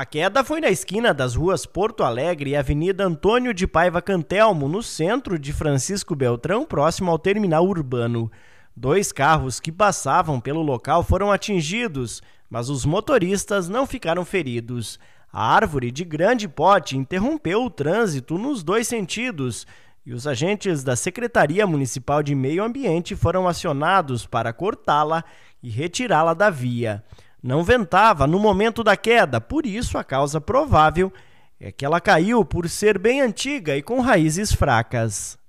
A queda foi na esquina das ruas Porto Alegre e Avenida Antônio de Paiva Cantelmo, no centro de Francisco Beltrão, próximo ao terminal urbano. Dois carros que passavam pelo local foram atingidos, mas os motoristas não ficaram feridos. A árvore de grande porte interrompeu o trânsito nos dois sentidos e os agentes da Secretaria Municipal de Meio Ambiente foram acionados para cortá-la e retirá-la da via. Não ventava no momento da queda, por isso a causa provável é que ela caiu por ser bem antiga e com raízes fracas.